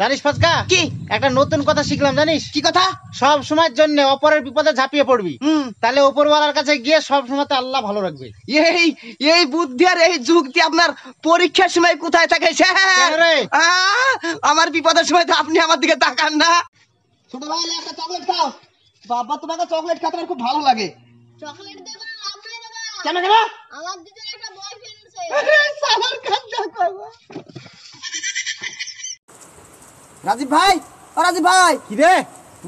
জানিস ফাজকা কি একটা নতুন কথা শিখলাম জানিস কি কথা সব সময়ের জন্য অপরের বিপদে ঝাঁপিয়ে পড়বি তাহলে ওপরওয়ালার কাছে গিয়ে সব সময়তে আল্লাহ ভালো রাখবে এই এই বুদ্ধি আর এই যুক্তি আপনার পরীক্ষার সময় কোথায় থাকে আমার বিপদের সময় তো আপনি আমার দিকে তাকান না ছোট ভাই একটা চকলেট খাও বাবা তোমাকে চকলেট খেতে খুব ভালো লাগে চকলেট দেবা কেন কেন আমার দিকে একটা বয়ফ্রেন্ড আছে সালার খাদ্য করবো রাজীব ভাই ও রাজীব ভাই কি রে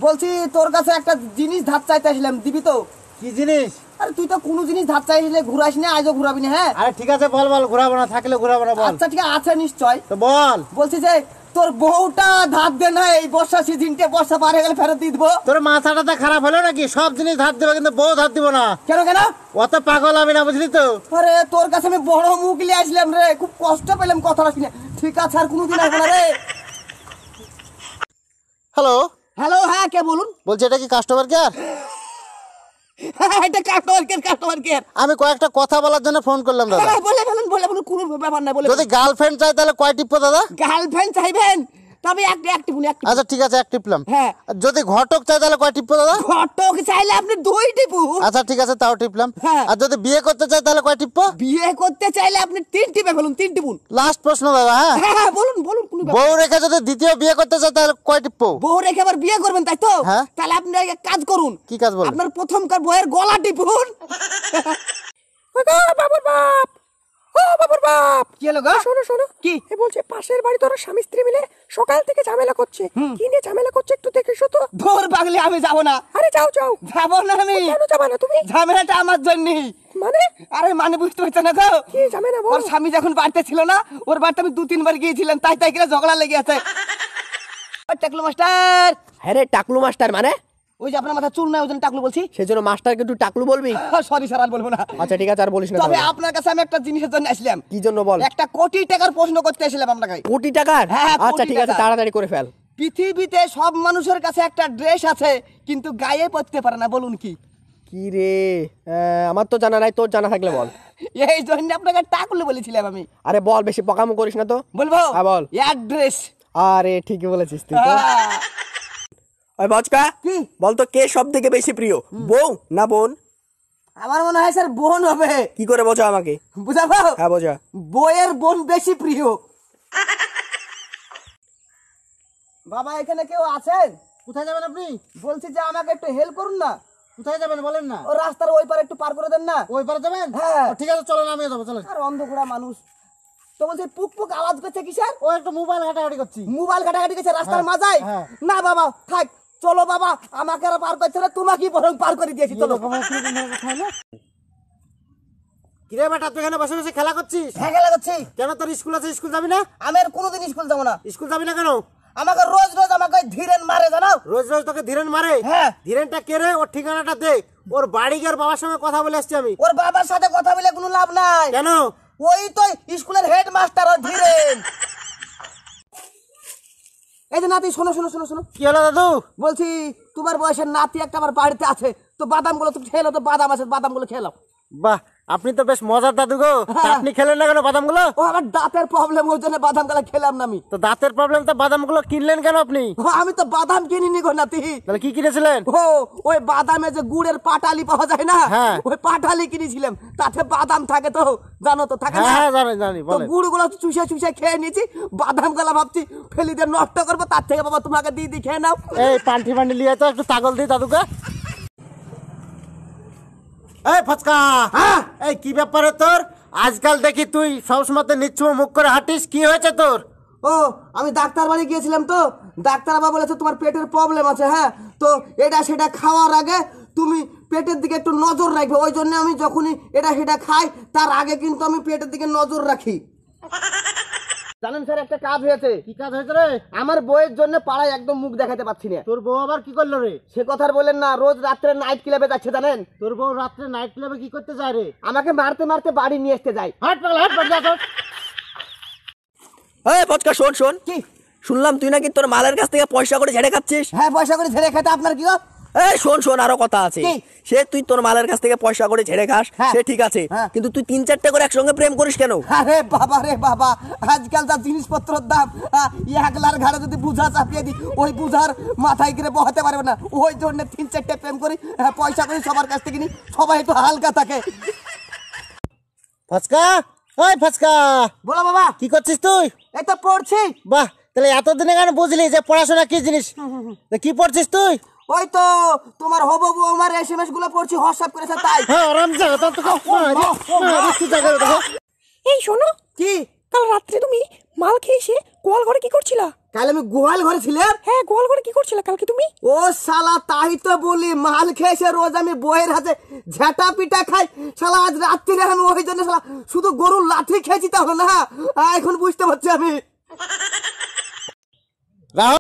বলছি তোর কাছে একটা জিনিস ধার চাইতে আসলাম দিবি তো কি জিনিস আরে তুই তো কোনো জিনিস ধার চাইলে ঘুরাস না আজও ঘুরাবি না হ্যাঁ আরে ঠিক আছে বল বল ঘুরাবো না থাকলে ঘুরাবো না বল আচ্ছা ঠিক আছে নিশ্চয় তো বল বলছি যে তোর বউটা ধার দে না এই বর্ষা সিজনটা বর্ষা পার হয়ে গেলে ফেরত দিয়ে দেবো তোর মাথাটা তো খারাপ হলো নাকি সব জিনিস ধার দেবো কিন্তু বউ ধার দিব না কেন কেন অত পাগল আমি না বুঝলি তো আরে তোর কাছে আমি বড় মুখ নিয়ে আসলাম রে খুব কষ্ট পেলাম কথা রাখি ঠিক আছে আর কোনো দিন আসবো না রে হ্যালো হ্যালো হ্যাঁ কে বলুন বলছি এটা কি কাস্টমার হ্যাঁ, কেয়ার এটা কাস্টমার কেয়ার কাস্টমার কেয়ার আমি কয়েকটা কথা বলার জন্য ফোন করলাম দাদা হ্যাঁ, বলে ফেলুন বলে ফেলুন কোনো ব্যাপার না বলে যদি গার্লফ্রেন্ড চাই তাহলে কয় টিপবো দাদা গার্লফ্রেন্ড চাইবেন তবে এক এক টিপুন এক আচ্ছা ঠিক আছে এক টিপলাম হ্যাঁ যদি ঘটক চাই তাহলে কয় টিপবো দাদা ঘটক চাইলে আপনি দুই টিপু আচ্ছা ঠিক আছে তাও টিপলাম হ্যাঁ। আর যদি বিয়ে করতে চাই তাহলে কয় টিপবো বিয়ে করতে চাইলে আপনি তিন টিপে তিন টিপুন লাস্ট প্রশ্ন দাদা হ্যাঁ, হ্যাঁ, হ্যাঁ বলুন বলুন বউ রেখে যদি দ্বিতীয় বিয়ে করতে চাই তাহলে কয় টিপবো বউ রেখে আবার বিয়ে করবেন তাই তো তাহলে আপনি এক কাজ করুন কি কাজ বলুন আপনার প্রথমকার বইয়ের গলা টিপুন বাবুর বাপ পাশের স্বামী মিলে সকাল থেকে ঝামেলা করছে ঝামেলাটা আমার জন্যই মানে আরে মানে বুঝতে না ঝামেলা স্বামী যখন বাড়িতে ছিল না ওর বাড়িতে আমি দু তিনবার গিয়েছিলাম তাই তাই কিনা ঝগড়া লেগে আছে টাকলু মাস্টার হ্যাঁ টাকলু মাস্টার মানে ওই যে আপনার মাথা চুল নাই ওই জন্য টাকলু বলছি সেই জন্য মাস্টারকে একটু টাকলু বলবি সরি হ্যাঁ, হ্যাঁ, স্যার আর বলবো না আচ্ছা ঠিক আছে আর বলিস না তবে আপনার কাছে আমি একটা জিনিসের জন্য আসলাম কি জন্য বল একটা কোটি টাকার প্রশ্ন করতে আসলাম কোটি টাকার হ্যাঁ, আচ্ছা ঠিক আছে তাড়াতাড়ি করে ফেল পৃথিবীতে সব মানুষের কাছে একটা ড্রেস আছে কিন্তু গায়ে পড়তে পারে না বলুন কি কি রে আমার তো জানা নাই তোর জানা থাকলে বল এই জন্য আপনাকে টাকলু বলেছিলাম আমি আরে বল বেশি পকামো করিস না তো বলবো হ্যাঁ বল অ্যাড্রেস আরে ঠিকই বলেছিস তুই তো ওই বলতো কে সব থেকে বেশি প্রিয় বউ না বোন আমার মনে হয় স্যার বোন হবে কি করে বোঝা আমাকে বুঝাবো হ্যাঁ বোঝা বইয়ের বোন বেশি প্রিয় বাবা এখানে কেউ আছেন কোথায় যাবেন আপনি বলছি যে আমাকে একটু হেল্প করুন না কোথায় যাবেন বলেন না ও রাস্তার ওই পারে একটু পার করে দেন না ওই পারে যাবেন হ্যাঁ ঠিক আছে চলো আমি যাবো আর অন্ধকোড়া মানুষ তো বলছে পুক পুক আওয়াজ করছে স্যার ও একটু মোবাইল ঘাটাঘাটি করছি মোবাইল ঘাটাঘাটি করছে রাস্তার হ্যাঁ, মাঝায় হ্যাঁ। না বাবা থাক চলো বাবা আমাকে আর পার করছে না তোমাকে বরং পার করে দিয়েছি চলো কিরে বেটা তুই এখানে বসে বসে খেলা করছিস হ্যাঁ খেলা করছি কেন তোর স্কুল আছে স্কুল যাবি না আমি আর কোনোদিন স্কুল যাবো না স্কুল যাবি না কেন আমাকে রোজ রোজ আমাকে ধীরেন মারে জানো রোজ রোজ তোকে ধীরেন মারে হ্যাঁ ধীরেনটা কে ওর ঠিকানাটা দে ওর বাড়ি গিয়ে বাবার সঙ্গে কথা বলে আসছি আমি ওর বাবার সাথে কথা বলে কোনো লাভ নাই কেন ওই তো স্কুলের হেড মাস্টার ধীরেন এই যে নাতি শোনো শোনো শোনো শোনো কি হলো দাদু বলছি তোমার বয়সের নাতি একটা আমার বাড়িতে আছে তো বাদামগুলো তুমি খেলো তো বাদাম আছে বাদামগুলো খেলো বাহ আপনি তো বেশ মজার দাদু গো হ্যাঁ। আপনি খেলেন না কেন বাদাম গুলো ও আমার দাঁতের প্রবলেম ওই জন্য বাদাম গুলো খেলাম না আমি তো দাঁতের প্রবলেম তো বাদাম গুলো কিনলেন কেন আপনি আমি তো বাদাম কিনিনি গো নাতি তাহলে কি কিনেছিলেন ও ওই বাদামে যে গুড়ের পাটালি পাওয়া যায় না হ্যাঁ। ওই পাটালি কিনেছিলাম তাতে বাদাম থাকে তো জানো তো থাকে না হ্যাঁ, হ্যাঁ জানি জানি তো গুড় গুলো চুষে চুষে খেয়ে নিয়েছি বাদাম গুলো ভাবছি ফেলি দিয়ে নষ্ট করবো তার থেকে বাবা তোমাকে দিয়ে দিয়ে খেয়ে নাও এই পান্টি পান্টি লিয়ে তো একটু তাগল দিই দাদুকে এই ফচকা হ্যাঁ এই কি ব্যাপারে তোর আজকাল দেখি তুই সবসময় নিচ্ছু মুখ করে হাঁটিস কি হয়েছে তোর ও আমি ডাক্তার বাড়ি গিয়েছিলাম তো ডাক্তার বাবা বলেছে তোমার পেটের প্রবলেম আছে হ্যাঁ তো এটা সেটা খাওয়ার আগে তুমি পেটের দিকে একটু নজর রাখবে ওই জন্য আমি যখনই এটা সেটা খাই তার আগে কিন্তু আমি পেটের দিকে নজর রাখি জানেন স্যার একটা কাজ হয়েছে কি কাজ হয়েছে রে আমার বইয়ের জন্য পাড়ায় একদম মুখ দেখাতে পাচ্ছি না তোর বউ আবার কি করলো রে সে কথা বলেন না রোজ রাত্রে নাইট ক্লাবে যাচ্ছে জানেন তোর বউ রাত্রে নাইট ক্লাবে কি করতে যায় রে আমাকে মারতে মারতে বাড়ি নিয়ে আসতে যায় হাট পাগল হাট পাগল যা এই পচকা শোন শোন কি শুনলাম তুই নাকি তোর মালের কাছ থেকে পয়সা করে ঝেড়ে খাচ্ছিস হ্যাঁ পয়সা করে ঝেড়ে খেতে আপনার কি গো এই শোন শোন আরো কথা আছে সে তুই তোর মালের কাছ থেকে পয়সা করে ছেড়ে খাস হ্যাঁ। সে ঠিক আছে হ্যাঁ। কিন্তু তুই তিন চারটে করে একসঙ্গে প্রেম করিস কেন আরে বাবা রে বাবা আজকাল যা জিনিসপত্রের দাম একলার ঘাড়ে যদি বুঝা চাপিয়ে দি ওই বুঝার মাথায় গিরে বহাতে পারবে না ওই জন্য তিন চারটে প্রেম করি পয়সা করি সবার কাছ থেকে নি সবাই একটু হালকা থাকে ফসকা ওই ফসকা বলো বাবা কি করছিস তুই এই তো পড়ছি বাহ তাহলে এতদিনে কেন বুঝলি যে পড়াশোনা কি জিনিস কি পড়ছিস তুই ওই তো তোমার হবো বউ আমার এসএমএস গুলো পড়ছি হোয়াটসঅ্যাপ করেছে তাই আরাম যা তা তো এই শোনো কি কাল রাত্রে তুমি মাল খেয়ে এসে গোয়াল ঘরে কি করছিলা কাল আমি গোয়াল ঘরে ছিলাম হ্যাঁ গোয়াল ঘরে কি করছিলা কালকে তুমি ও শালা তাই তো বলি মাল খেয়ে এসে রোজ আমি বইয়ের হাতে ঝেটা পিঠা খাই শালা আজ রাত্রিরে আমি ওই জন্য শালা শুধু গরুর লাঠি খেয়েছি তাহলে না হ্যাঁ? এখন বুঝতে পারছি আমি